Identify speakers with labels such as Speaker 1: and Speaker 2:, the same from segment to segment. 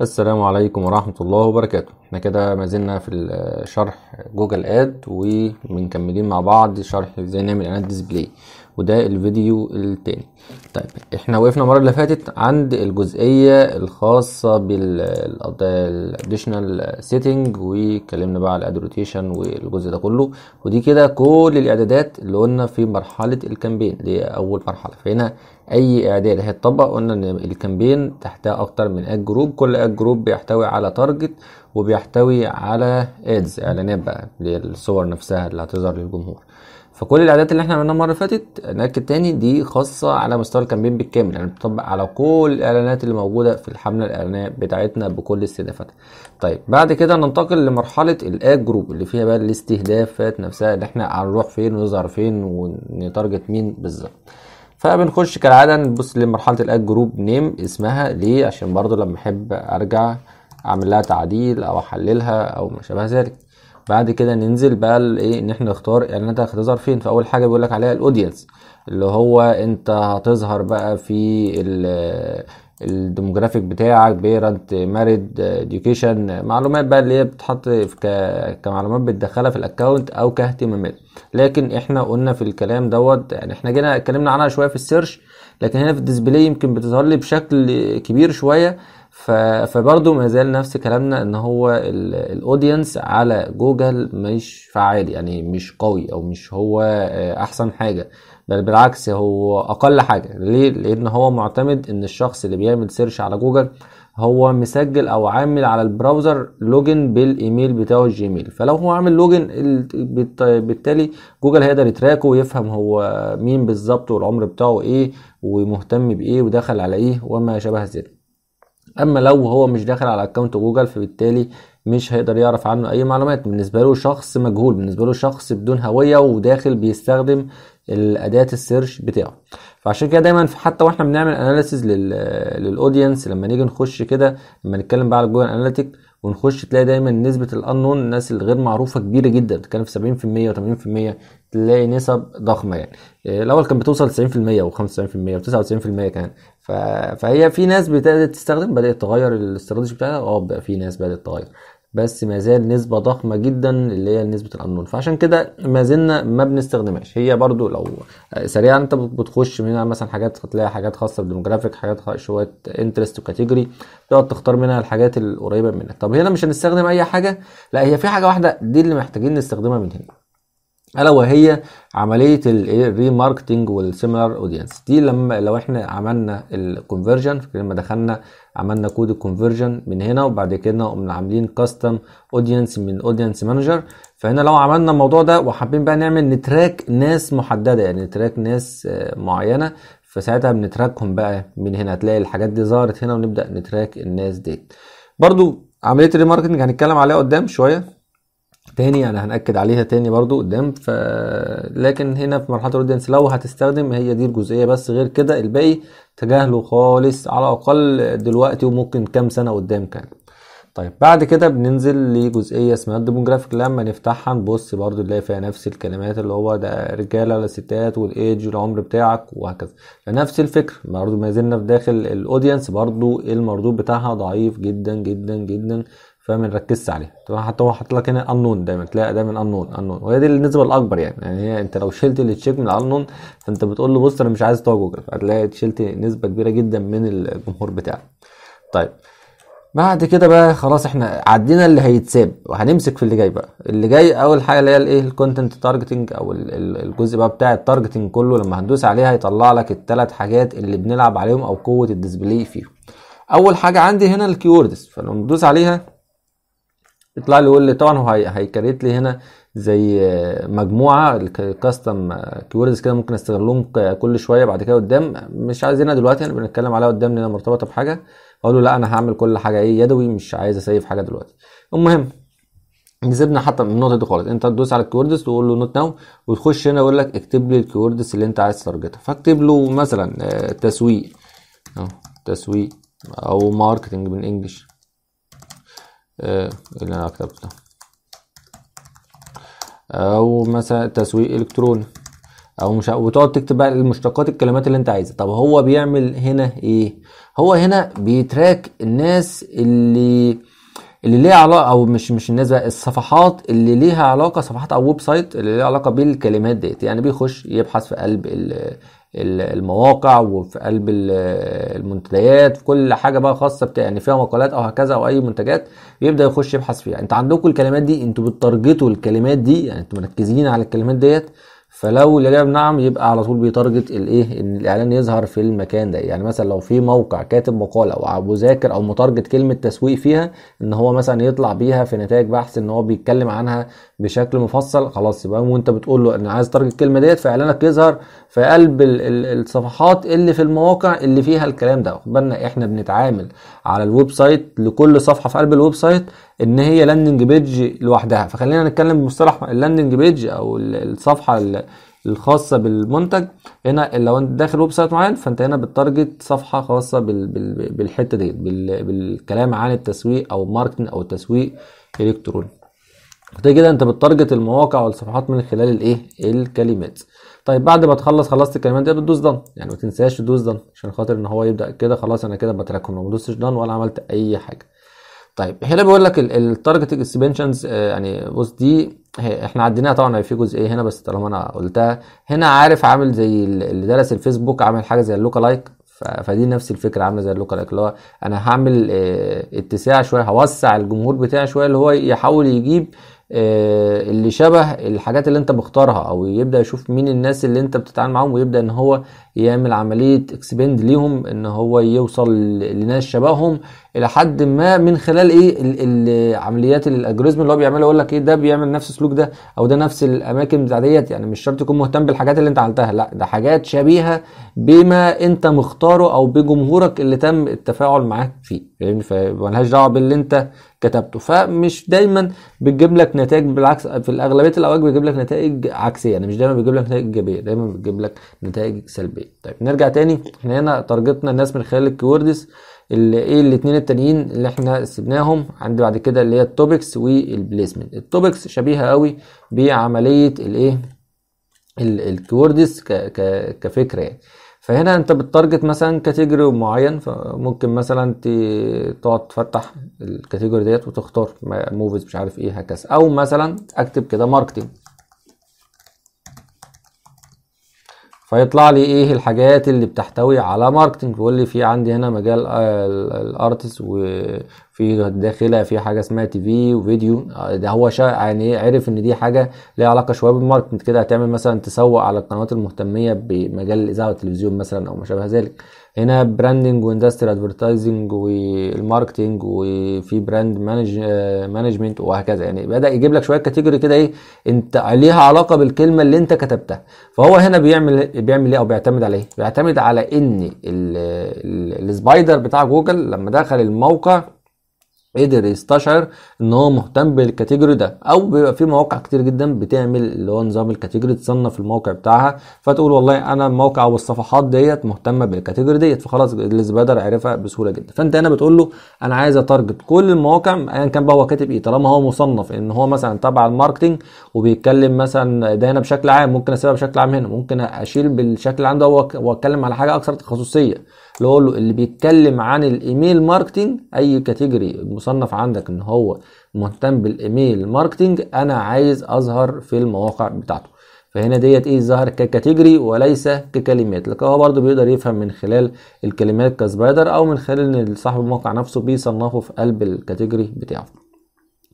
Speaker 1: السلام عليكم ورحمة الله وبركاته احنا كده ما زلنا في شرح جوجل اد ومنكملين مع بعض شرح ازاي نعمل اعلانات ديسبلاي وده الفيديو التاني طيب احنا وقفنا المره اللي فاتت عند الجزئيه الخاصه بالاديشنال سيتنج واتكلمنا بقى على الاد روتيشن والجزء ده كله ودي كده كل الاعدادات اللي قلنا في مرحله الكامبين اللي هي اول مرحله فهنا اي اعداد هيتطبق قلنا ان الكامبين تحتها اكتر من اد جروب كل اد جروب بيحتوي على تارجت وبيحتوي على ادز اعلانات بقى للصور نفسها اللي هتظهر للجمهور فكل الاعدادات اللي احنا عملناها المره اللي فاتت ناكد تاني دي خاصه على مستوى الكامبين بالكامل يعني بتطبق على كل الاعلانات اللي موجوده في الحمله الاعلانيه بتاعتنا بكل استهدافاتها طيب بعد كده ننتقل لمرحله الاد جروب اللي فيها بقى الاستهدافات نفسها اللي احنا هنروح فين ونظهر فين ونتارجت مين بالظبط فبنخش كالعاده نبص لمرحله الاد جروب نيم اسمها ليه عشان برضو لما احب ارجع اعمل لها تعديل او احللها او ما شابه ذلك بعد كده ننزل بقى الايه ان احنا نختار اعلانات هتظهر فين فاول حاجه بيقول لك عليها الاودينس اللي هو انت هتظهر بقى في الديموجرافيك بتاعك بيرنت ماريد اديوكيشن معلومات بقى اللي هي بتتحط كمعلومات بتدخلها في الاكونت او كاهتمامات لكن احنا قلنا في الكلام دوت يعني احنا جينا اتكلمنا عنها شويه في السيرش لكن هنا في الديسبلاي يمكن بتظهر لي بشكل كبير شويه فبرضه ما زال نفس كلامنا ان هو الاودينس على جوجل مش فعال يعني مش قوي او مش هو آه، احسن حاجه بل بالعكس هو اقل حاجه ليه لان هو معتمد ان الشخص اللي بيعمل سيرش على جوجل هو مسجل او عامل على البراوزر لوجن بالايميل بتاعه الجيميل فلو هو عامل لوجن بالتالي جوجل هيقدر يتراكه ويفهم هو مين بالظبط والعمر بتاعه ايه ومهتم بايه ودخل على ايه وما شابه ذلك اما لو هو مش داخل على اكونت جوجل فبالتالي مش هيقدر يعرف عنه اي معلومات بالنسبه له شخص مجهول بالنسبه له شخص بدون هويه وداخل بيستخدم الاداه السيرش بتاعه فعشان كده دايما حتى واحنا بنعمل اناليسز للاودينس لما نيجي نخش كده لما نتكلم بقى على جوجل اناليتيك ونخش تلاقي دايما نسبه الانون الناس الغير معروفه كبيره جدا بتتكلم في 70% و80% تلاقي نسب ضخمه يعني آه، الاول كان بتوصل 90% و95% و99% كمان فهي في ناس بدات تستخدم بدات تغير الاستراتيجي بتاعها اه بقى في ناس بدات تغير بس ما زال نسبة ضخمة جدا اللي هي نسبة الأنون فعشان كده ما زلنا ما بنستخدمهاش هي برضو لو آه، سريعا انت بتخش منها مثلا حاجات هتلاقي حاجات خاصة بالديموجرافيك حاجات شوية انترست وكاتيجوري تقعد تختار منها الحاجات القريبة منك طب هنا مش هنستخدم أي حاجة لا هي في حاجة واحدة دي اللي محتاجين نستخدمها من هنا الا وهي عمليه الريماركتنج والسيميلر اودينس دي لما لو احنا عملنا الكونفرجن لما دخلنا عملنا كود الكونفرجن من هنا وبعد كده قمنا عاملين كاستم اودينس من اودينس مانجر فهنا لو عملنا الموضوع ده وحابين بقى نعمل نتراك ناس محدده يعني نتراك ناس آه، معينه فساعتها بنتراكهم بقى من هنا هتلاقي الحاجات دي ظهرت هنا ونبدا نتراك الناس دي برضو عمليه الريماركتنج هنتكلم عليها قدام شويه تاني انا يعني هنأكد عليها تاني برضو قدام ف لكن هنا في مرحله الاودينس لو هتستخدم هي دي الجزئيه بس غير كده الباقي تجاهله خالص على الاقل دلوقتي وممكن كام سنه قدام كمان طيب بعد كده بننزل لجزئيه اسمها الديموجرافيك لما نفتحها نبص برضو نلاقي فيها نفس الكلمات اللي هو ده رجاله ولا ستات والايج والعمر بتاعك وهكذا فنفس الفكره برضو ما زلنا في داخل الاودينس برضو المردود بتاعها ضعيف جدا جدا جدا فما نركزش عليها تمام حتى هو حاطط لك هنا انون دايما تلاقي دايما انون انون وهي دي النسبه الاكبر يعني يعني هي انت لو شلت التشيك من الانون فانت بتقول له بص انا مش عايز توع جوجل فهتلاقي شلت نسبه كبيره جدا من الجمهور بتاعك طيب بعد كده بقى خلاص احنا عدينا اللي هيتساب وهنمسك في اللي جاي بقى اللي جاي اول حاجه اللي هي الايه الكونتنت تارجتنج او الجزء بقى بتاع التارجتنج كله لما هندوس عليها هيطلع لك الثلاث حاجات اللي بنلعب عليهم او قوه الديسبلاي فيهم اول حاجه عندي هنا الكيوردز فلما ندوس عليها يطلع لي يقول لي طبعا هو هيكريت لي هنا زي آه، مجموعه الكاستم آه، كيوردز كده ممكن استغلهم كل شويه بعد كده قدام مش عايزينها دلوقتي احنا بنتكلم عليها قدام لانها مرتبطه بحاجه اقول له لا انا هعمل كل حاجه ايه يدوي مش عايز اسيف حاجه دلوقتي المهم نسيبنا حتى من النقطه دي خالص انت تدوس على الكيوردز تقول له نوت ناو وتخش هنا يقول لك اكتب لي الكيوردز اللي انت عايز تارجتها فاكتب له مثلا آه، تسويق اهو تسويق او ماركتنج بالانجلش إيه، اللي انا كتبته ده او مثلا تسويق الكتروني او مش وتقعد تكتب بقى المشتقات الكلمات اللي انت عايزها طب هو بيعمل هنا ايه هو هنا بيتراك الناس اللي اللي ليها علاقه او مش مش الناس بقى الصفحات اللي ليها علاقه صفحات او ويب سايت اللي ليها علاقه بالكلمات ديت يعني بيخش يبحث في قلب المواقع وفي قلب المنتديات في كل حاجه بقى خاصه بتاع يعني فيها مقالات او هكذا او اي منتجات يبدا يخش يبحث فيها انت عندكم الكلمات دي انتوا بتترجتوا الكلمات دي يعني انتوا مركزين على الكلمات ديت فلو الاجابه نعم يبقى على طول بيتارجت الايه ان الاعلان يظهر في المكان ده يعني مثلا لو في موقع كاتب مقاله او ابو ذاكر او مترجت كلمه تسويق فيها ان هو مثلا يطلع بيها في نتائج بحث ان هو بيتكلم عنها بشكل مفصل خلاص يبقى وانت بتقول له انا عايز تارجت الكلمه ديت فاعلانك يظهر في قلب الصفحات اللي في المواقع اللي فيها الكلام ده واخد بالنا احنا بنتعامل على الويب سايت لكل صفحه في قلب الويب سايت ان هي لاندنج بيج لوحدها فخلينا نتكلم بمصطلح اللاندنج بيج او الصفحه الخاصه بالمنتج هنا لو انت داخل ويب سايت معين فانت هنا بتارجت صفحه خاصه بال بال بالحته ديت بالكلام عن التسويق او ماركتنج او التسويق الالكتروني زي كده انت بتترجت المواقع والصفحات من خلال الايه الكلمات طيب بعد ما تخلص خلصت الكلمات دي بتدوس دن يعني ما تنساش تدوس دن عشان خاطر ان هو يبدا كده خلاص انا كده بتركهم ما دوستش دن ولا عملت اي حاجه طيب هنا بيقول لك التارجت اكسبنشنز آه، يعني بص دي احنا عديناها طبعا في جزئيه هنا بس طالما انا قلتها هنا عارف عامل زي اللي درس الفيسبوك عامل حاجه زي لايك فدي نفس الفكره عامله زي لايك اللي هو انا هعمل آه، اتساع شويه هوسع الجمهور بتاعي شويه اللي هو يحاول يجيب آه، اللي شبه الحاجات اللي انت بختارها او يبدا يشوف مين الناس اللي انت بتتعامل معاهم ويبدا ان هو يعمل عمليه اكسبند ليهم ان هو يوصل لناس شبههم الى حد ما من خلال ايه العمليات الاجوريزم اللي هو بيعملها يقول لك ايه ده بيعمل نفس السلوك ده او ده نفس الاماكن ديت يعني مش شرط يكون مهتم بالحاجات اللي انت عملتها لا ده حاجات شبيهه بما انت مختاره او بجمهورك اللي تم التفاعل معاك فيه فاهمني فمالهاش دعوه باللي انت كتبته فمش دايما بتجيب لك نتائج بالعكس في الاغلبيه الاوقات بيجيب لك نتائج عكسيه يعني مش دايما بيجيب لك نتائج ايجابيه دايما بيجيب لك نتائج سلبيه الطريق طيب نرجع تاني احنا هنا تارجتنا الناس من خلال الكيوردز اللي ايه الاثنين التانيين اللي احنا سيبناهم عندي بعد كده اللي هي التوبكس والبليسمنت التوبكس شبيهه قوي بعمليه الايه الكيوردز كفكره يعني فهنا انت بتارجت مثلا كاتيجوري معين فممكن مثلا تقعد تفتح الكاتيجوري ديت وتختار موفيز مش عارف ايه هكذا او مثلا اكتب كده ماركتنج فيطلع لي ايه الحاجات اللي بتحتوي على ماركتنج يقول لي في عندي هنا مجال آه، الارتس في داخلها في حاجه اسمها تي في وفيديو ده هو شا يعني إيه، عرف ان دي حاجه ليها علاقه شويه بالماركتنج كده هتعمل مثلا تسوق على القنوات المهتميه بمجال الاذاعه والتلفزيون مثلا او ما شابه ذلك هنا براندنج واندستري ادفرتايزنج والماركتنج وفي براند مانج مانجمنت وهكذا يعني بدا يجيب لك شويه كاتيجوري كده ايه انت ليها علاقه بالكلمه اللي انت كتبتها فهو هنا بيعمل بيعمل ايه او بيعتمد على ايه بيعتمد على ان السبايدر بتاع جوجل لما دخل الموقع قدر يستشعر ان هو مهتم بالكاتيجوري ده او بيبقى في مواقع كتير جدا بتعمل اللي هو نظام الكاتيجوري تصنف الموقع بتاعها فتقول والله انا الموقع او الصفحات ديت مهتمه بالكاتيجوري ديت فخلاص الزبادر عرفها بسهوله جدا فانت هنا بتقول له انا عايز اتارجت كل المواقع ايا كان بقى هو كاتب ايه طالما هو مصنف ان هو مثلا تبع الماركتنج وبيتكلم مثلا ده هنا بشكل عام ممكن اسيبها بشكل عام هنا ممكن اشيل بالشكل عنده واتكلم على حاجه اكثر تخصصيه اللي هو اللي بيتكلم عن الايميل ماركتنج اي كاتيجوري مصنف عندك ان هو مهتم بالايميل ماركتنج انا عايز اظهر في المواقع بتاعته فهنا ديت ايه ظهر ككاتيجوري وليس ككلمات لكن هو برضو بيقدر يفهم من خلال الكلمات كسبايدر او من خلال ان صاحب الموقع نفسه بيصنفه في قلب الكاتيجوري بتاعه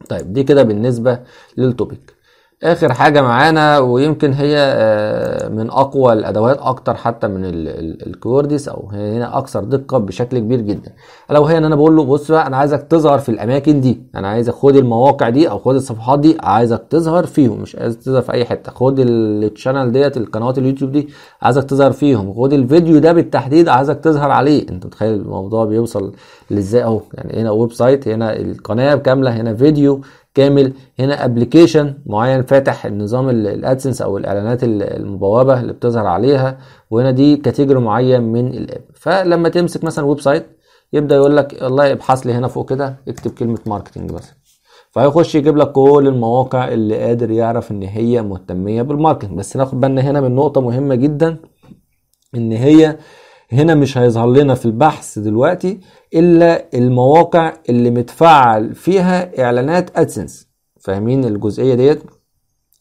Speaker 1: طيب دي كده بالنسبه للتوبيك اخر حاجه معانا ويمكن هي آه، من اقوى الادوات اكتر حتى من الكورديس او هي هنا اكثر دقه بشكل كبير جدا لو هي ان انا بقول له بص بقى انا عايزك تظهر في الاماكن دي انا عايزك خد المواقع دي او خد الصفحات دي عايزك تظهر فيهم مش عايز تظهر في اي حته خد التشانل ديت القنوات اليوتيوب دي عايزك تظهر فيهم خد الفيديو ده بالتحديد عايزك تظهر عليه انت متخيل الموضوع بيوصل لازاي اهو يعني هنا ويب سايت هنا القناه كامله هنا فيديو كامل هنا ابلكيشن معين فاتح النظام الادسنس او الاعلانات المبوبه اللي بتظهر عليها وهنا دي كاتيجوري معين من الاب فلما تمسك مثلا ويب سايت يبدا يقول لك والله ابحث لي هنا فوق كده اكتب كلمه ماركتنج مثلا فهيخش يجيب لك كل المواقع اللي قادر يعرف ان هي مهتميه بالماركتنج بس ناخد بالنا هنا من نقطه مهمه جدا ان هي هنا مش هيظهر لنا في البحث دلوقتي الا المواقع اللي متفعل فيها اعلانات ادسنس فاهمين الجزئيه ديت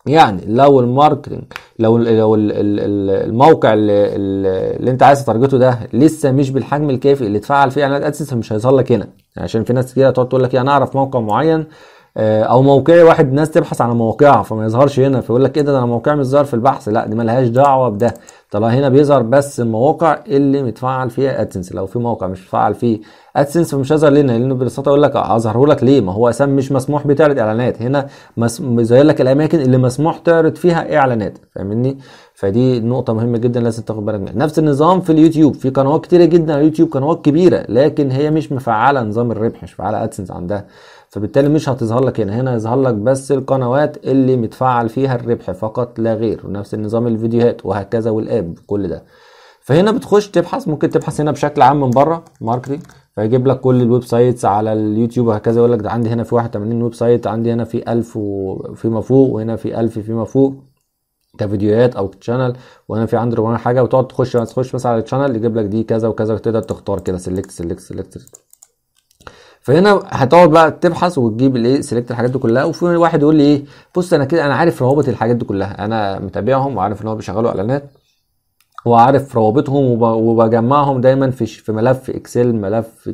Speaker 1: يعني لو الماركتنج لو لو الموقع اللي, اللي انت عايز تارجته ده لسه مش بالحجم الكافي اللي اتفعل فيه اعلانات ادسنس مش هيظهر لك هنا يعني عشان في ناس كتير هتقعد تقول لك انا اعرف موقع معين آه، او موقعي واحد ناس تبحث على مواقعها فما يظهرش هنا فيقول لك ايه ده انا موقعي مش ظاهر في البحث لا دي ملهاش دعوه بده طلع هنا بيظهر بس المواقع اللي متفعل فيها ادسنس لو في موقع مش متفعل فيه ادسنس فمش هيظهر لنا لانه ببساطه اقول لك اظهره لك ليه ما هو اسام مش مسموح بتعرض اعلانات هنا بيظهر لك الاماكن اللي مسموح تعرض فيها اعلانات فاهمني فدي نقطة مهمة جدا لازم تاخد بالك منها نفس النظام في اليوتيوب في قنوات كتيرة جدا على اليوتيوب قنوات كبيرة لكن هي مش مفعلة نظام الربح مش مفعلة ادسنس عندها فبالتالي مش هتظهر لك هنا هنا هيظهر لك بس القنوات اللي متفعل فيها الربح فقط لا غير ونفس النظام الفيديوهات وهكذا والاب كل ده فهنا بتخش تبحث ممكن تبحث هنا بشكل عام من بره ماركتنج فيجيب لك كل الويب سايتس على اليوتيوب وهكذا يقول لك ده عندي هنا في 81 ويب سايت عندي هنا في 1000 وفيما فوق وهنا في 1000 فيما فوق كفيديوهات او تشانل وانا في عندي حاجه وتقعد تخش تخش مثلا على التشانل يجيب لك دي كذا وكذا تقدر تختار كده سيلكت سيلكت سيلكت فهنا هتقعد بقى تبحث وتجيب الايه سيلكت الحاجات دي كلها وفي واحد يقول لي ايه بص انا كده انا عارف روابط الحاجات دي كلها انا متابعهم وعارف ان هم بيشغلوا اعلانات وعارف روابطهم وبجمعهم دايما في في ملف اكسل ملف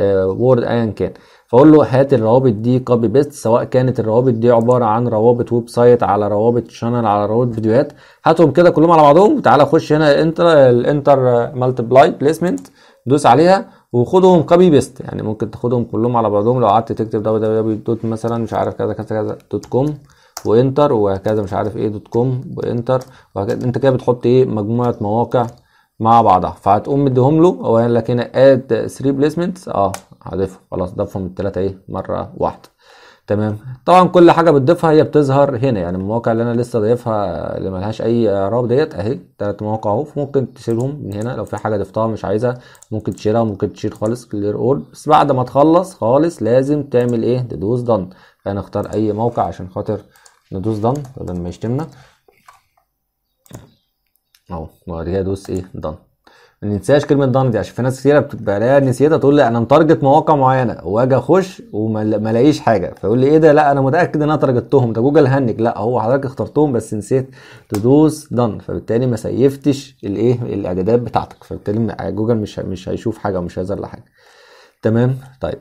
Speaker 1: وورد آه، ايا كان فاقول له هات الروابط دي كوبي بيست سواء كانت الروابط دي عباره عن روابط ويب سايت على روابط شانل على روابط فيديوهات هاتهم كده كلهم على بعضهم وتعالى خش هنا انتر الانتر مالتبلاي بليسمنت دوس عليها وخدهم كوبي بيست يعني ممكن تاخدهم كلهم على بعضهم لو قعدت تكتب دبليو دوت مثلا مش عارف كذا كذا كذا دوت كوم وانتر وهكذا مش عارف ايه دوت كوم وانتر وهكذا انت كده بتحط ايه مجموعه مواقع مع بعضها فهتقوم مديهم له هو قال لك هنا اد 3 بليسمنتس اه هضيفهم خلاص ضفهم الثلاثه ايه مره واحده تمام طبعا كل حاجه بتضيفها هي بتظهر هنا يعني المواقع اللي انا لسه ضايفها اللي ملهاش اي اعراب ديت اهي تلات مواقع اهو ممكن تشيلهم من هنا لو في حاجه ضفتها مش عايزها ممكن تشيلها وممكن تشيل خالص كلير اول بس بعد ما تخلص خالص لازم تعمل ايه تدوس دن يعني اختار اي موقع عشان خاطر ندوس دن بدل ما يشتمنا اهو وبعد كده ادوس ايه دن ما ننساش كلمه دي عشان في ناس كتيره بتبقى الاقيها نسيتها تقول لي انا متارجت مواقع معينه واجي اخش وما الاقيش حاجه فيقول لي ايه ده لا انا متاكد ان انا تارجتهم ده جوجل هنج لا هو حضرتك اخترتهم بس نسيت تدوس دان فبالتالي ما سيفتش الايه الاعدادات بتاعتك فبالتالي جوجل مش مش هيشوف حاجه ومش هيظهر حاجه تمام طيب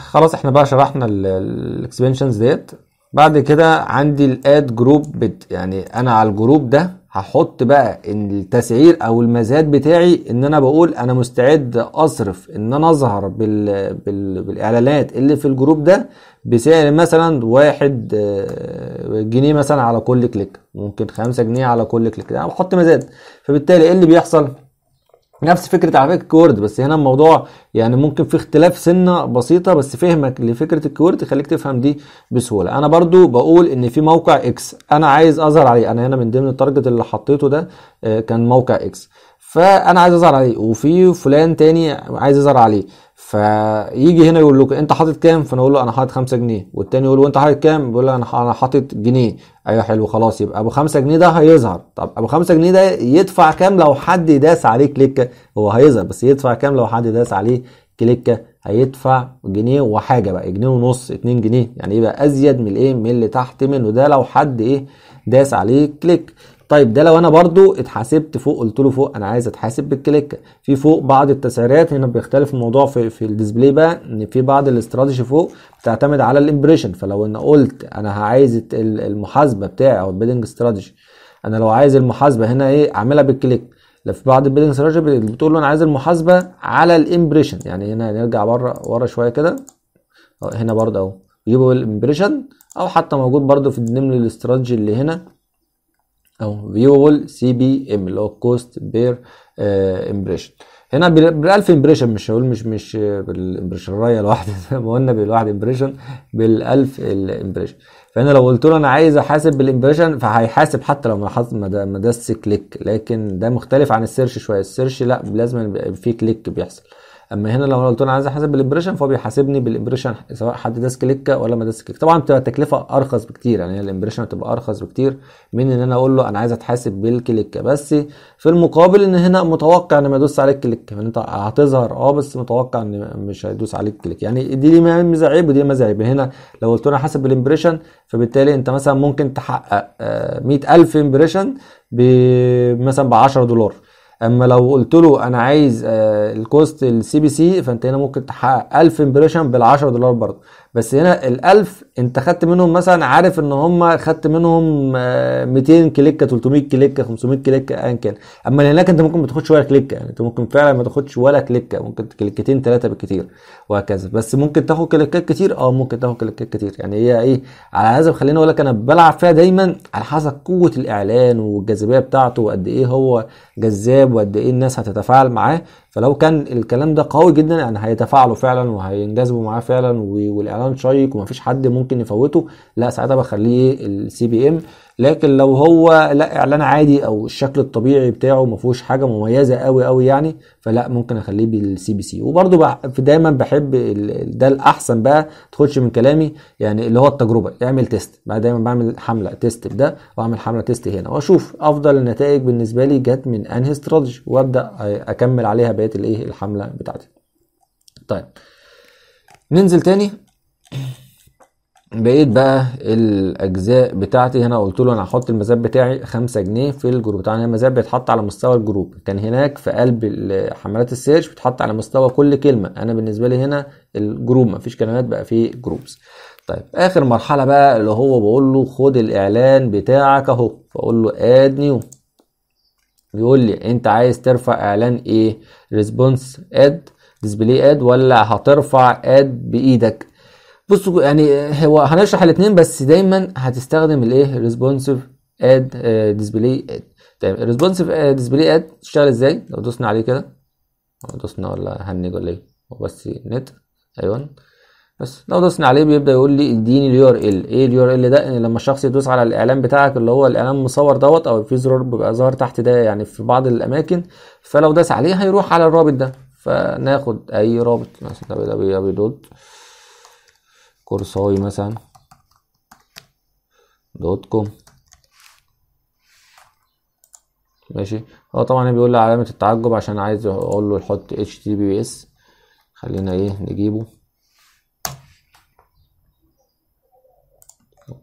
Speaker 1: خلاص احنا بقى شرحنا الاكسبنشنز ديت بعد كده عندي الاد جروب بت يعني انا على الجروب ده هحط بقى التسعير او المزاد بتاعي ان انا بقول انا مستعد اصرف ان انا اظهر بال... بال... بالاعلانات اللي في الجروب ده بسعر مثلا واحد آه، جنيه مثلا على كل كليك ممكن خمسة جنيه على كل كليك انا بحط مزاد فبالتالي ايه اللي بيحصل نفس فكره على فكره الكورد بس هنا الموضوع يعني ممكن في اختلاف سنه بسيطه بس فهمك لفكره الكورد يخليك تفهم دي بسهوله انا برضو بقول ان في موقع اكس انا عايز اظهر عليه انا هنا من ضمن التارجت اللي حطيته ده آه، كان موقع اكس فانا عايز اظهر عليه وفي فلان تاني عايز يظهر عليه فيجي هنا يقول لك انت حاطط كام فانا اقول له انا حاطط 5 جنيه والتاني يقول له انت حاطط كام بيقول له انا انا حاطط جنيه ايوه حلو خلاص يبقى ابو 5 جنيه ده هيظهر طب ابو 5 جنيه ده يدفع كام لو حد داس عليه كليكه هو هيظهر بس يدفع كام لو حد داس عليه كليكه هيدفع جنيه وحاجه بقى جنيه ونص 2 جنيه يعني يبقى ازيد من الايه من اللي تحت منه ده لو حد ايه داس عليه كليك طيب ده لو انا برضو اتحاسبت فوق قلت له فوق انا عايز اتحاسب بالكليك في فوق بعض التسعيرات هنا بيختلف الموضوع في في الديسبلاي بقى ان في بعض الاستراتيجي فوق بتعتمد على الامبريشن فلو انا قلت انا عايز المحاسبه بتاعي او البيدنج استراتيجي انا لو عايز المحاسبه هنا ايه اعملها بالكليك في بعض البيدنج استراتيجي بتقول له انا عايز المحاسبه على الامبريشن يعني هنا نرجع بره ورا شويه كده هنا برضه اهو يجيبوا الامبريشن او حتى موجود برضه في النمل الاستراتيجي اللي هنا اهو فيول سي بي ام اللي هو كوست بير امبريشن هنا بالالف امبريشن مش هقول مش مش بالامبريشن رايه لوحدي زي ما قلنا بالواحد امبريشن بالالف الامبريشن فانا لو قلت له انا عايز احاسب بالامبريشن فهيحاسب حتى لو ما ما دس كليك لكن ده مختلف عن السيرش شويه السيرش لا لازم يبقى في كليك بيحصل اما هنا لو قلت انا عايز احاسب بالامبريشن فهو بيحاسبني بالامبريشن سواء حد داس كليك ولا ما داس كليك طبعا بتبقى التكلفه ارخص بكتير يعني الامبريشن بتبقى ارخص بكتير من ان انا اقول له انا عايز اتحاسب بالكليك بس في المقابل ان هنا متوقع ان ما يدوس عليك كليك يعني انت هتظهر اه بس متوقع ان مش هيدوس عليك كليك يعني دي ليه ميزه عيب ودي ميزه عيب هنا لو قلت انا حاسب بالامبريشن فبالتالي انت مثلا ممكن تحقق 100000 آه، امبريشن مثلا ب 10 دولار اما لو قلت له انا عايز آه، الكوست السي بي سي فانت هنا ممكن تحقق 1000 امبريشن بال 10 دولار برضه بس هنا ال1000 أنت خدت منهم مثلا عارف إن هم خدت منهم 200 آه، كليكة 300 كليكة 500 كليكة أيا كان أما هناك أنت ممكن ما تاخدش ولا كليكة يعني أنت ممكن فعلا ما تاخدش ولا كليكة ممكن كليكتين ثلاثة بالكثير وهكذا بس ممكن تاخد كليكات كتير اه ممكن تاخد كليكات كتير يعني هي إيه على حسب خليني أقول لك أنا بلعب فيها دايما على حسب قوة الإعلان والجاذبية بتاعته وقد إيه هو جذاب وقد إيه الناس هتتفاعل معاه فلو كان الكلام ده قوي جدا يعني هيتفاعلوا فعلا وهينجذبوا معاه فعلا والاعلان شيق ومفيش حد ممكن يفوته لا ساعتها بخليه السي بي ام لكن لو هو لا اعلان عادي او الشكل الطبيعي بتاعه ما فيهوش حاجه مميزه قوي قوي يعني فلا ممكن اخليه بالسي بي سي وبرده دايما بحب ده الاحسن بقى تخش من كلامي يعني اللي هو التجربه اعمل تيست بقى دايما بعمل حمله تيست بده واعمل حمله تيست هنا واشوف افضل النتائج بالنسبه لي جت من انهي استراتيجي وابدا اكمل عليها بقى بقيه الايه الحمله بتاعتي طيب ننزل تاني بقيت بقى الاجزاء بتاعتي هنا قلت له انا هحط المزاد بتاعي 5 جنيه في الجروب طبعا المزاد بيتحط على مستوى الجروب كان هناك في قلب حملات السيرش بتحط على مستوى كل كلمه انا بالنسبه لي هنا الجروب مفيش كلمات بقى في جروبز طيب اخر مرحله بقى اللي هو بقول له خد الاعلان بتاعك اهو فاقول له اد نيو بيقول لي انت عايز ترفع اعلان ايه ريسبونس اد ديسبلاي اد ولا هترفع اد بايدك بصوا يعني هو هنشرح الاثنين بس دايما هتستخدم الايه ريسبونسيف اد ديسبلاي اد طيب ريسبونسيف ديسبلاي اد تشتغل ازاي لو دوسنا عليه كده دوسنا ولا هنج ولا ايه هو بس نت ايوه بس لو دوسنا عليه بيبدا يقول لي اديني اليو ار ال ايه اليو ار ال ده ان لما الشخص يدوس على الاعلان بتاعك اللي هو الاعلان مصور دوت او في زرار بيبقى ظاهر تحت ده يعني في بعض الاماكن فلو داس عليه هيروح على الرابط ده فناخد اي رابط مثلا www دوت كورساوي مثلا دوت كوم ماشي هو طبعا بيقول لي علامه التعجب عشان عايز اقول له يحط اتش تي بي اس خلينا ايه نجيبه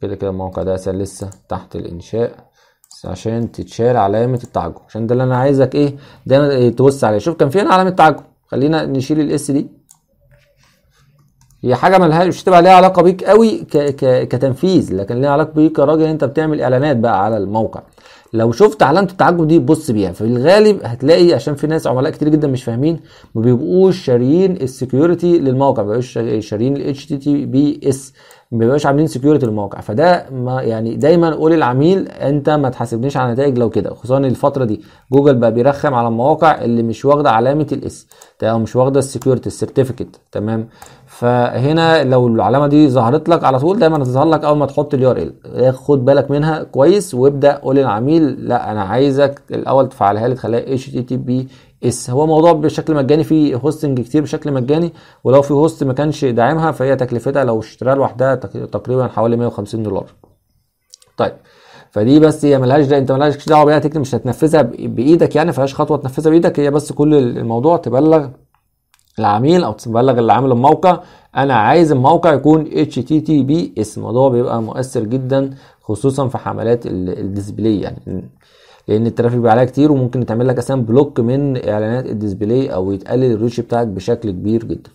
Speaker 1: كده كده الموقع ده لسه تحت الانشاء بس عشان تتشال علامه التعجب عشان ده اللي انا عايزك ايه ده أنا إيه تبص عليه شوف كان فين علامه تعجب خلينا نشيل الاس دي هي حاجه مالهاش مش هتبقى ليها علاقه بيك قوي ك ك كتنفيذ لكن ليها علاقه بيك كراجل انت بتعمل اعلانات بقى على الموقع لو شفت علامه التعجب دي بص بيها في الغالب هتلاقي عشان في ناس عملاء كتير جدا مش فاهمين ما بيبقوش شاريين السكيورتي للموقع ما بيبقوش شاريين بي اس ما بيبقاش عاملين سكيورتي للموقع فده ما يعني دايما قول للعميل انت ما تحاسبنيش على نتائج لو كده خصوصا الفتره دي جوجل بقى بيرخم على المواقع اللي مش واخده علامه الاس او مش واخده السكيورتي السيرتيفيكت تمام فهنا لو العلامه دي ظهرت لك على طول دايما هتظهر لك اول ما تحط اليو ار ال إيه، خد بالك منها كويس وابدا قول للعميل لا انا عايزك الاول تفعلها لي تخليها اتش تي تي بي اس هو موضوع بشكل مجاني في هوستنج كتير بشكل مجاني ولو في هوست ما كانش داعمها فهي تكلفتها لو اشتراها لوحدها تقريبا حوالي 150 دولار طيب فدي بس هي ملهاش ده انت ملهاش دعوه بيها تكنيك مش هتنفذها بايدك يعني فيهاش خطوه تنفذها بايدك هي بس كل الموضوع تبلغ العميل او تبلغ اللي عامل الموقع انا عايز الموقع يكون اتش تي تي بي اس الموضوع بيبقى مؤثر جدا خصوصا في حملات الديسبلاي يعني لان الترافيك بيبقى عليها كتير وممكن تعمل لك اساسا بلوك من اعلانات الديسبلاي او يتقلل الريتش بتاعك بشكل كبير جدا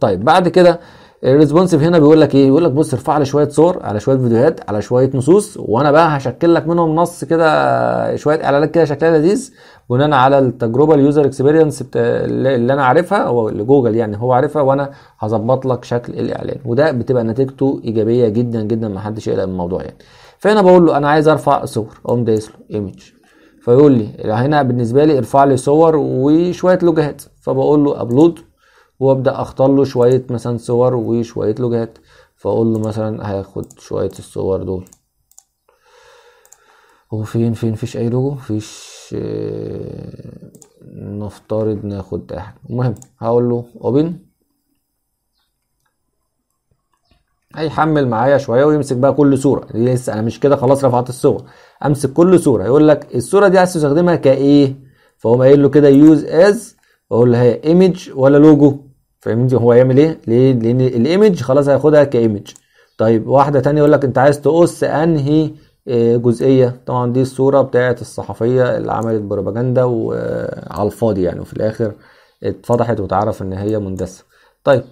Speaker 1: طيب بعد كده الريسبونسيف هنا بيقول لك ايه بيقول لك بص ارفع لي شويه صور على شويه فيديوهات على شويه نصوص وانا بقى هشكل لك منهم نص كده شويه اعلانات كده شكلها لذيذ بناء على التجربه اليوزر اكسبيرينس اللي انا عارفها او اللي جوجل يعني هو عارفها وانا هظبط لك شكل الاعلان وده بتبقى نتيجته ايجابيه جدا جدا ما حدش يقلق من الموضوع يعني فهنا بقول له انا عايز ارفع صور اقوم دايس له ايمج فيقول لي هنا بالنسبه لي ارفع لي صور وشويه لوجهات فبقول له ابلود وابدا اختار له شويه مثلا صور وشويه لوجهات فاقول له مثلا هاخد شويه الصور دول وفين فين فيش مفيش اي لوجو مفيش آه، نفترض ناخد احد المهم هقول له اوبن هيحمل معايا شويه ويمسك بقى كل صوره لسه انا مش كده خلاص رفعت الصور امسك كل صوره يقول لك الصوره دي عايز تستخدمها كايه فهو قايل له كده يوز از اقول له هي ايمج ولا لوجو فاهمني هو هيعمل ايه ليه لان الايمج خلاص هياخدها كايمج طيب واحده تانية يقول لك انت عايز تقص انهي آه، جزئيه طبعا دي الصوره بتاعه الصحفيه اللي عملت بروباجندا وعلى آه، الفاضي يعني وفي الاخر اتفضحت وتعرف ان هي مندسه طيب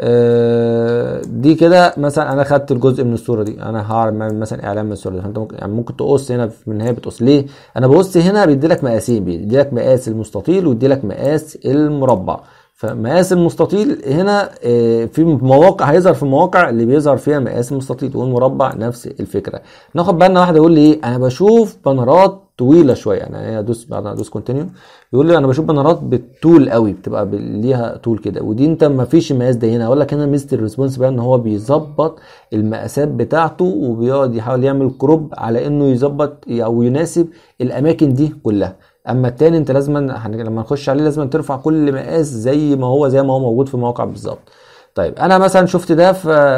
Speaker 1: آه، دي كده مثلا انا خدت الجزء من الصوره دي انا هعمل مثلا اعلان من الصوره دي فانت ممكن يعني ممكن تقص هنا في النهايه بتقص ليه انا بقص هنا بيدي لك مقاسين بيدي لك مقاس المستطيل ويدي لك مقاس المربع فمقاس المستطيل هنا آه، في مواقع هيظهر في المواقع اللي بيظهر فيها مقاس المستطيل والمربع نفس الفكره ناخد بالنا واحده يقول لي ايه انا بشوف بانرات طويله شويه يعني هي ادوس بعد ادوس كونتينيو يقول لي انا بشوف بنرات بالطول قوي بتبقى ليها طول كده ودي انت ما فيش المقاس ده هنا اقول لك هنا ميزه الريسبونس بقى ان هو بيظبط المقاسات بتاعته وبيقعد يحاول يعمل كروب على انه يظبط او يناسب الاماكن دي كلها اما التاني انت لازم لما نخش عليه لازم ترفع كل مقاس زي ما هو زي ما هو موجود في الموقع بالظبط طيب انا مثلا شفت ده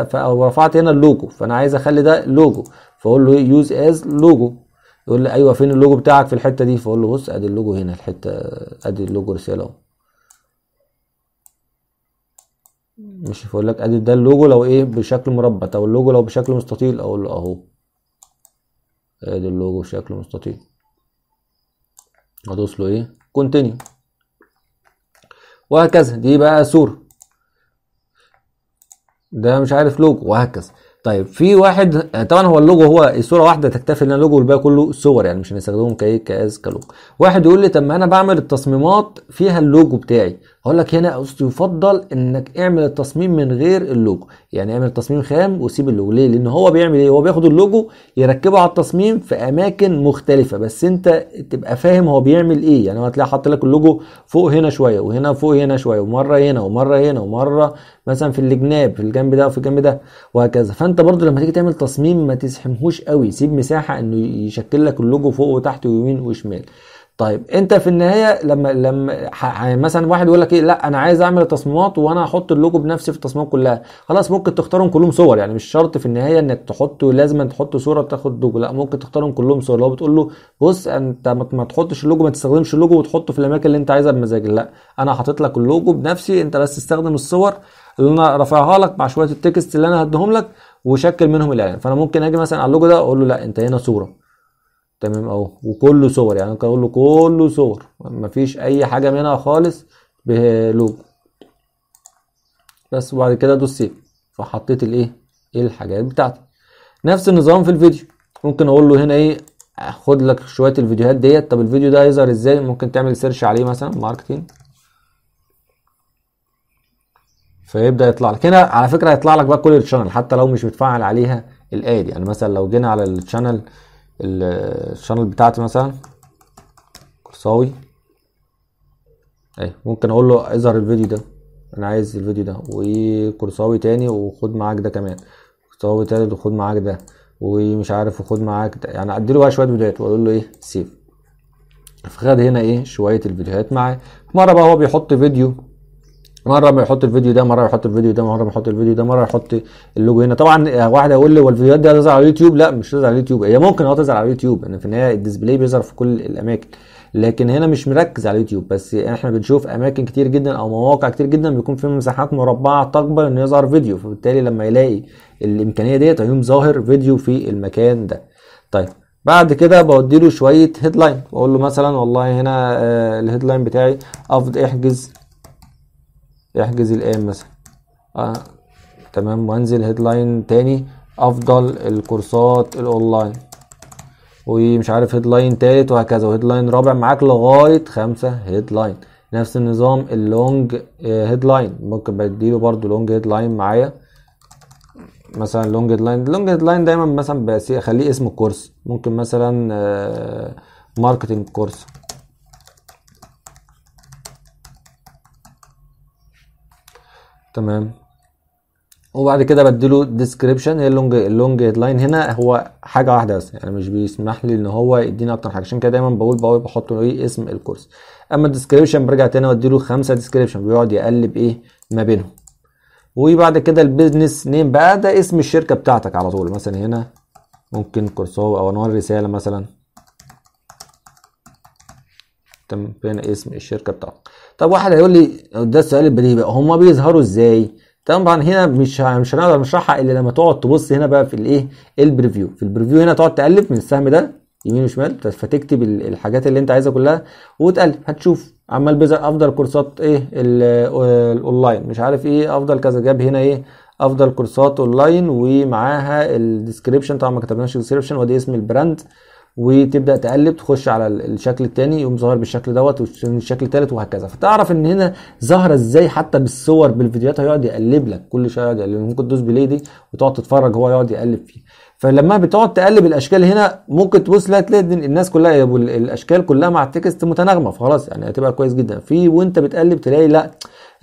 Speaker 1: فرفعت هنا اللوجو فانا عايز اخلي ده لوجو فاقول له يوز از لوجو يقول لي ايوه فين اللوجو بتاعك في الحته دي فاقول له بص ادي اللوجو هنا الحته ادي اللوجو رساله اهو مش فاقول لك ادي ده اللوجو لو ايه بشكل مربع او اللوجو لو بشكل مستطيل اقول له اهو ادي اللوجو بشكل مستطيل ادوس له ايه كونتينيو وهكذا دي بقى صوره ده مش عارف لوجو وهكذا طيب في واحد آه، طبعا هو اللوجو هو الصوره واحده تكتفي ان اللوجو والباقي كله صور يعني مش هنستخدمهم كايه كاز كلوجو واحد يقول لي طب ما انا بعمل التصميمات فيها اللوجو بتاعي هقول لك هنا يفضل انك اعمل التصميم من غير اللوجو يعني اعمل تصميم خام وسيب اللوجو ليه لان هو بيعمل ايه هو بياخد اللوجو يركبه على التصميم في اماكن مختلفه بس انت تبقى فاهم هو بيعمل ايه يعني هتلاقي حاطط لك اللوجو فوق هنا شويه وهنا فوق هنا شويه ومره هنا ومره هنا ومره مثلا في الجناب في الجنب ده وفي الجنب ده وهكذا فانت برضو لما تيجي تعمل تصميم ما تزحمهوش قوي سيب مساحه انه يشكل لك اللوجو فوق وتحت ويمين وشمال طيب انت في النهايه لما لما يعني مثلا واحد يقول لك ايه لا انا عايز اعمل التصميمات وانا هحط اللوجو بنفسي في التصميمات كلها خلاص ممكن تختارهم كلهم صور يعني مش شرط في النهايه انك تحط لازم تحط صوره تاخد لوجو لا ممكن تختارهم كلهم صور لو بتقول له بص انت ما تحطش اللوجو ما تستخدمش اللوجو وتحطه في الاماكن اللي انت عايزها بمزاجك لا انا حاطط لك اللوجو بنفسي انت بس استخدم الصور اللي انا رافعها لك مع شويه التكست اللي انا هديهم لك وشكل منهم الاعلان فانا ممكن اجي مثلا على اللوجو ده اقول له لا انت هنا صوره تمام اهو وكله صور يعني ممكن اقول له كله صور مفيش اي حاجه منها خالص بلوجو بس وبعد كده ادوس سيف فحطيت الايه إيه الحاجات بتاعتي نفس النظام في الفيديو ممكن اقول له هنا ايه خد لك شويه الفيديوهات ديت طب الفيديو ده هيظهر ازاي ممكن تعمل سيرش عليه مثلا ماركتينج فيبدا يطلع لك هنا على فكره هيطلع لك بقى كل الشانل حتى لو مش متفعل عليها الاد يعني مثلا لو جينا على الشانل الشانل بتاعتي مثلا قرصاوي اهي ممكن اقول له اظهر الفيديو ده انا عايز الفيديو ده وقرصاوي تاني وخد معاك ده كمان قرصاوي تالت وخد معاك ده ومش عارف وخد معاك ده يعني اديله بقى شويه فيديوهات واقول له ايه سيف فخد هنا ايه شويه الفيديوهات معاه مره بقى هو بيحط فيديو مره ما يحط الفيديو ده مره يحط الفيديو ده مره يحط الفيديو ده مره يحط اللوجو هنا طبعا آه، واحد هيقول لي والفيديوهات دي هتظهر على اليوتيوب لا مش هتظهر على اليوتيوب هي ممكن اه تظهر على اليوتيوب ان يعني في النهايه الديسبلاي بيظهر في كل الاماكن لكن هنا مش مركز على اليوتيوب بس احنا بنشوف اماكن كتير جدا او مواقع كتير جدا بيكون فيها مساحات مربعه تقبل انه يظهر فيديو فبالتالي لما يلاقي الامكانيه ديت هيقوم ظاهر فيديو في المكان ده طيب بعد كده بودي له شويه هيدلاين واقول له مثلا والله هنا آه، الهيدلاين بتاعي افضل احجز احجز الان مثلا آه. تمام وانزل هيدلاين تاني افضل الكورسات الاونلاين ومش عارف هيدلاين تالت وهكذا وهيدلاين رابع معاك لغايه خمسه هيدلاين نفس النظام اللونج هيدلاين آه، ممكن بديله برضو لونج هيدلاين معايا مثلا لونج هيدلاين لونج هيدلاين دايما مثلا اخليه اسم الكورس ممكن مثلا ماركتنج آه، كورس تمام وبعد كده بديله ديسكريبشن هي اللونج اللونج لاين هنا هو حاجه واحده بس يعني مش بيسمح لي ان هو يديني اكتر حاجه عشان كده دايما بقول بقول بحط له ايه اسم الكورس اما الديسكريبشن برجع تاني واديله خمسه ديسكريبشن بيقعد يقلب ايه ما بينهم وبعد كده البيزنس نيم بقى ده اسم الشركه بتاعتك على طول مثلا هنا ممكن كورسو او عنوان رساله مثلا تمام هنا اسم الشركه بتاعتك طب واحد هيقول لي ده السؤال البديهي بقى هما بيظهروا ازاي؟ طبعا هنا مش مش هنقدر نشرحها الا لما تقعد تبص هنا بقى في الايه؟ البريفيو، في البريفيو هنا تقعد تقلب من السهم ده يمين وشمال فتكتب الحاجات اللي انت عايزها كلها وتقلب هتشوف عمال بيظهر افضل كورسات ايه الاونلاين آه، مش عارف ايه افضل كذا جاب هنا ايه افضل كورسات اونلاين ومعاها الديسكريبشن طبعا ما كتبناش الديسكريبشن وادي اسم البراند وتبدا تقلب تخش على الشكل الثاني يقوم ظاهر بالشكل دوت والشكل الثالث وهكذا فتعرف ان هنا ظاهره ازاي حتى بالصور بالفيديوهات هيقعد يقلب لك كل شويه يقعد يقلب ممكن تدوس بلاي دي وتقعد تتفرج هو يقعد يقلب فيه فلما بتقعد تقلب الاشكال هنا ممكن تبص لا تلاقي الناس كلها الاشكال كلها مع التكست متناغمه فخلاص يعني هتبقى كويس جدا في وانت بتقلب تلاقي لا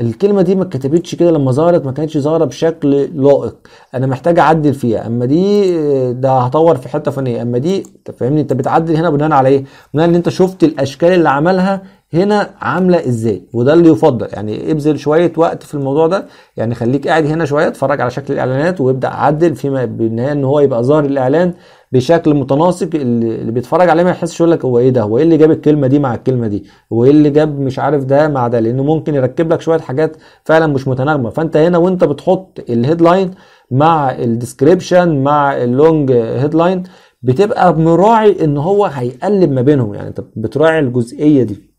Speaker 1: الكلمه دي ما اتكتبتش كده لما ظهرت ما كانتش ظاهره بشكل لائق انا محتاج اعدل فيها اما دي ده هطور في حته فنيه اما دي انت فاهمني انت بتعدل هنا بناء على ايه بناء ان انت شفت الاشكال اللي عملها هنا عامله ازاي وده اللي يفضل يعني ابذل شويه وقت في الموضوع ده يعني خليك قاعد هنا شويه اتفرج على شكل الاعلانات وابدا عدل فيما بالنهايه ان هو يبقى ظاهر الاعلان بشكل متناسق اللي بيتفرج عليه ما يحسش يقول لك هو ايه ده هو ايه اللي جاب الكلمه دي مع الكلمه دي هو ايه اللي جاب مش عارف ده مع ده لانه ممكن يركب لك شويه حاجات فعلا مش متناغمه فانت هنا وانت بتحط الهيدلاين مع الديسكريبشن مع اللونج هيدلاين بتبقى مراعي ان هو هيقلب ما بينهم يعني انت بتراعي الجزئيه دي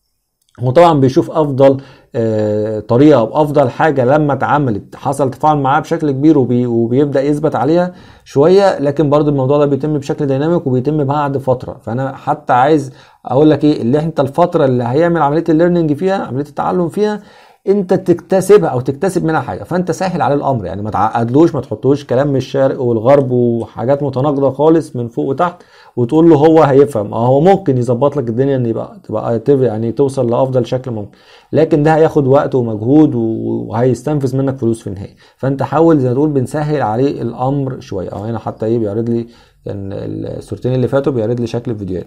Speaker 1: وطبعا بيشوف افضل آه، طريقه او افضل حاجه لما اتعملت حصل تفاعل معاه بشكل كبير وبي وبيبدا يثبت عليها شويه لكن برضو الموضوع ده بيتم بشكل ديناميك وبيتم بعد فتره فانا حتى عايز اقول لك ايه اللي انت الفتره اللي هيعمل عمليه الليرنينج فيها عمليه التعلم فيها انت تكتسبها او تكتسب منها حاجه فانت سهل عليه الامر يعني ما تعقدلوش ما تحطلوش كلام من الشرق والغرب وحاجات متناقضه خالص من فوق وتحت وتقول له هو هيفهم اه هو ممكن يظبط لك الدنيا ان يبقى تبقى يعني توصل لافضل شكل ممكن لكن ده هياخد وقت ومجهود وهيستنفذ منك فلوس في النهايه فانت حاول زي ما تقول بنسهل عليه الامر شويه او آه، هنا حتى ايه بيعرض لي كان يعني الصورتين اللي فاتوا بيعرض لي شكل الفيديوهات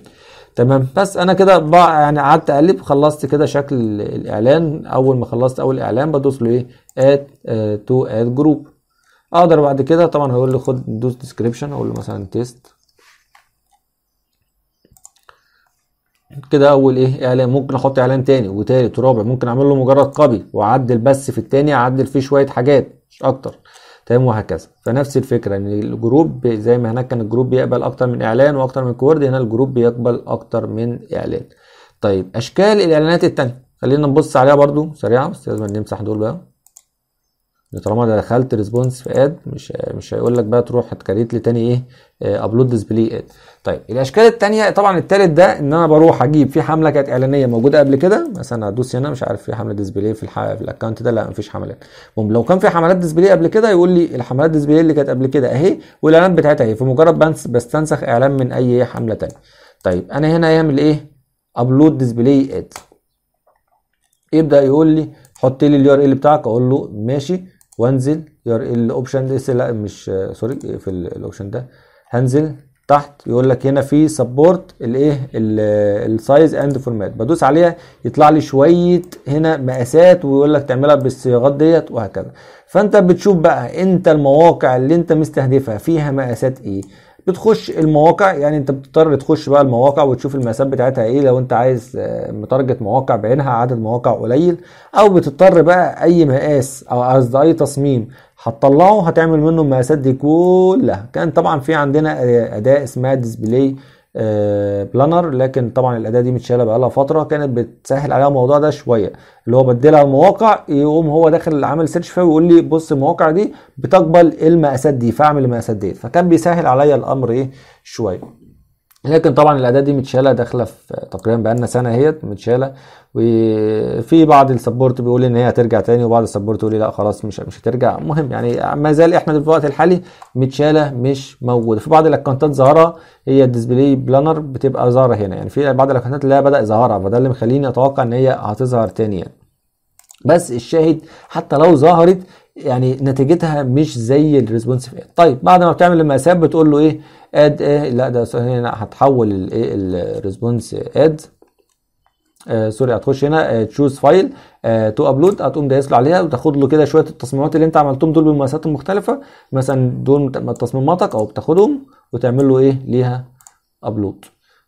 Speaker 1: تمام بس انا كده يعني قعدت اقلب خلصت كده شكل الاعلان اول ما خلصت اول اعلان بدوس له ايه اد تو اد جروب اقدر بعد كده طبعا هقول له خد دوس ديسكريبشن اقول له مثلا تيست كده اول ايه اعلان ممكن احط اعلان تاني وتالت ورابع ممكن اعمل له مجرد كوبي واعدل بس في التاني اعدل فيه شويه حاجات مش اكتر تمام وهكذا فنفس الفكره ان الجروب زي ما هناك كان الجروب بيقبل اكتر من اعلان واكتر من كورد هنا الجروب بيقبل اكتر من اعلان طيب اشكال الاعلانات التانيه خلينا نبص عليها برضو سريعه بس لازم نمسح دول بقى طالما دخلت ريسبونس في اد مش مش هيقول لك بقى تروح هتكريت لي تاني ايه ابلود ديسبلاي اد طيب الاشكال الثانيه طبعا الثالث ده ان انا بروح اجيب في حمله كانت اعلانيه موجوده قبل كده مثلا هدوس هنا مش عارف في حمله ديسبلاي في, في الاكونت ده لا مفيش حملات المهم لو كان في حملات ديسبلاي قبل كده يقول لي الحملات ديسبلاي اللي كانت قبل كده اهي والاعلانات بتاعتها اهي فمجرد بنس... بستنسخ اعلان من اي حمله ثانيه طيب انا هنا اعمل ايه ابلود ديسبلاي اد يبدا يقول لي حط لي اليو ار ال بتاعك اقول له ماشي وانزل الاوبشن ده لا مش سوري في الاوبشن ده هنزل تحت يقول لك هنا في سبورت الايه السايز اند فورمات بدوس عليها يطلع لي شويه هنا مقاسات ويقول لك تعملها بالصياغات ديت وهكذا فانت بتشوف بقى انت المواقع اللي انت مستهدفها فيها مقاسات ايه بتخش المواقع يعني انت بتضطر تخش بقى المواقع وتشوف المقاسات بتاعتها ايه لو انت عايز آه، متارجت مواقع بعينها عدد مواقع قليل او بتضطر بقى اي مقاس او قصد اي تصميم هتطلعه هتعمل منه المقاسات دي كلها كان طبعا في عندنا آه، اداة اسمها ديسبلاي بلانر آه، لكن طبعا الاداه دي متشاله بقالها فتره كانت بتسهل عليها الموضوع ده شويه اللي هو بديلها المواقع يقوم هو داخل عامل سيرش فيها ويقول لي بص المواقع دي بتقبل المقاسات دي فاعمل المقاسات ديت فكان بيسهل عليا الامر ايه شويه لكن طبعا الاداه دي متشاله داخله في تقريبا بقالنا سنه هي متشاله وفي بعض السبورت بيقول ان هي هترجع تاني وبعض السبورت يقول لا خلاص مش مش هترجع المهم يعني ما زال احنا في الوقت الحالي متشاله مش موجوده في بعض الاكونتات ظاهره هي الديسبلاي بلانر بتبقى ظاهره هنا يعني في بعض الاكونتات لا بدا ظهرها فده اللي مخليني اتوقع ان هي هتظهر تاني يعني. بس الشاهد حتى لو ظهرت يعني نتيجتها مش زي الريسبونسيف اد طيب بعد ما بتعمل المقاسات بتقول له ايه اد ايه لا ده هنا هتحول الايه الريسبونس اد آه سوري هتخش هنا تشوز فايل تو ابلود هتقوم دايس له عليها وتاخد له كده شويه التصميمات اللي انت عملتهم دول بالمقاسات المختلفه مثلا دول تصميماتك او بتاخدهم وتعمل له ايه ليها ابلود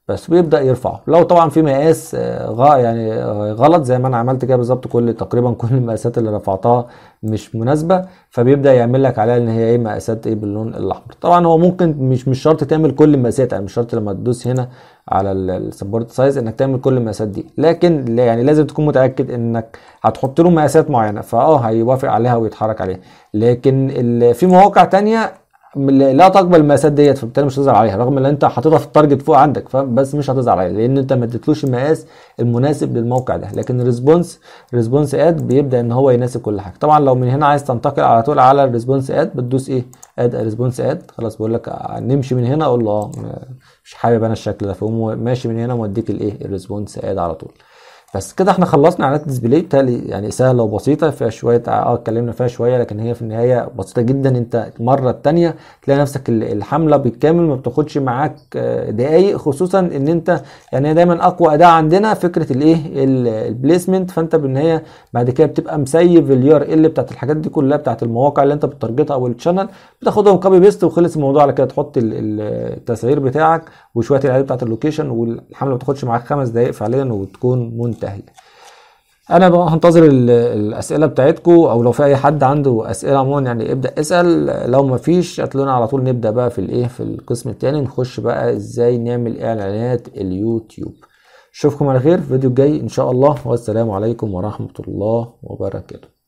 Speaker 1: بس بيبدا يرفعه لو طبعا في مقاس آه، يعني آه، غلط زي ما انا عملت كده بالظبط كل تقريبا كل المقاسات اللي رفعتها مش مناسبه فبيبدا يعمل لك عليها ان هي ايه مقاسات ايه باللون الاحمر طبعا هو ممكن مش مش شرط تعمل كل المقاسات يعني مش شرط لما تدوس هنا على السبورت سايز انك تعمل كل المقاسات دي لكن يعني لازم تكون متاكد انك هتحط له مقاسات معينه فاه هيوافق عليها ويتحرك عليها لكن في مواقع تانية لا تقبل المقاسات ديت فبالتالي مش هتزعل عليها رغم ان انت حاططها في التارجت فوق عندك بس مش هتزعل عليها لان انت ما اديتلوش المقاس المناسب للموقع ده لكن الريسبونس ريسبونس اد بيبدا ان هو يناسب كل حاجه طبعا لو من هنا عايز تنتقل على طول على الريسبونس اد بتدوس ايه اد ريسبونس اد خلاص بقول لك نمشي من هنا اقول له اه مش حابب انا الشكل ده فاقوم ماشي من هنا موديك الايه الريسبونس اد على طول بس كده احنا خلصنا اعلانات ديسبلاي بتالي يعني سهله وبسيطه فيها شويه اه،, اه اتكلمنا فيها شويه لكن هي في النهايه بسيطه جدا انت المره الثانيه تلاقي نفسك الحمله بالكامل ما بتاخدش معاك اه، دقايق خصوصا ان انت يعني دايما اقوى اداه عندنا فكره الايه البليسمنت فانت بالنهايه بعد كده بتبقى مسيب اليو ار ال بتاعت الحاجات دي كلها بتاعت المواقع اللي انت بتترجتها او الشانل بتاخدهم كوبي بيست وخلص الموضوع على كده تحط التسعير بتاعك وشويه العيال بتاعت اللوكيشن والحمله ما بتاخدش معاك خمس دقائق فعليا وتكون منتهيه انا بقى هنتظر الاسئله بتاعتكم او لو في اي حد عنده اسئله عموما يعني ابدا اسال لو ما فيش هتلاقونا على طول نبدا بقى في الايه في القسم الثاني نخش بقى ازاي نعمل اعلانات اليوتيوب اشوفكم على خير في الفيديو الجاي ان شاء الله والسلام عليكم ورحمه الله وبركاته